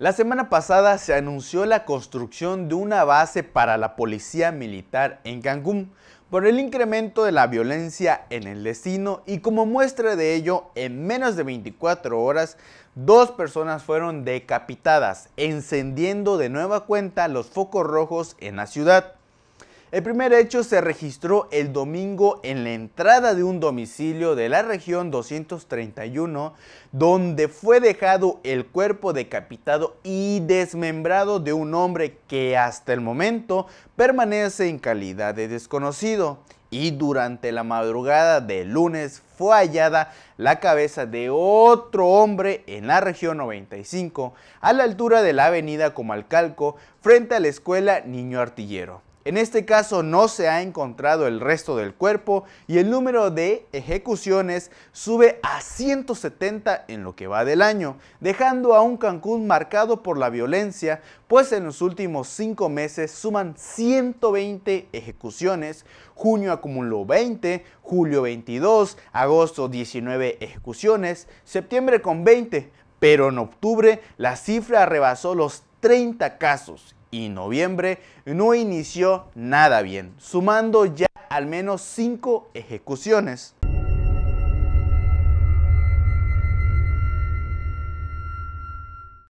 La semana pasada se anunció la construcción de una base para la policía militar en Cancún por el incremento de la violencia en el destino y como muestra de ello, en menos de 24 horas, dos personas fueron decapitadas, encendiendo de nueva cuenta los focos rojos en la ciudad. El primer hecho se registró el domingo en la entrada de un domicilio de la región 231, donde fue dejado el cuerpo decapitado y desmembrado de un hombre que hasta el momento permanece en calidad de desconocido. Y durante la madrugada de lunes fue hallada la cabeza de otro hombre en la región 95, a la altura de la avenida Comalcalco, frente a la escuela Niño Artillero. En este caso no se ha encontrado el resto del cuerpo y el número de ejecuciones sube a 170 en lo que va del año, dejando a un Cancún marcado por la violencia, pues en los últimos cinco meses suman 120 ejecuciones, junio acumuló 20, julio 22, agosto 19 ejecuciones, septiembre con 20, pero en octubre la cifra rebasó los 30 casos y noviembre no inició nada bien, sumando ya al menos 5 ejecuciones.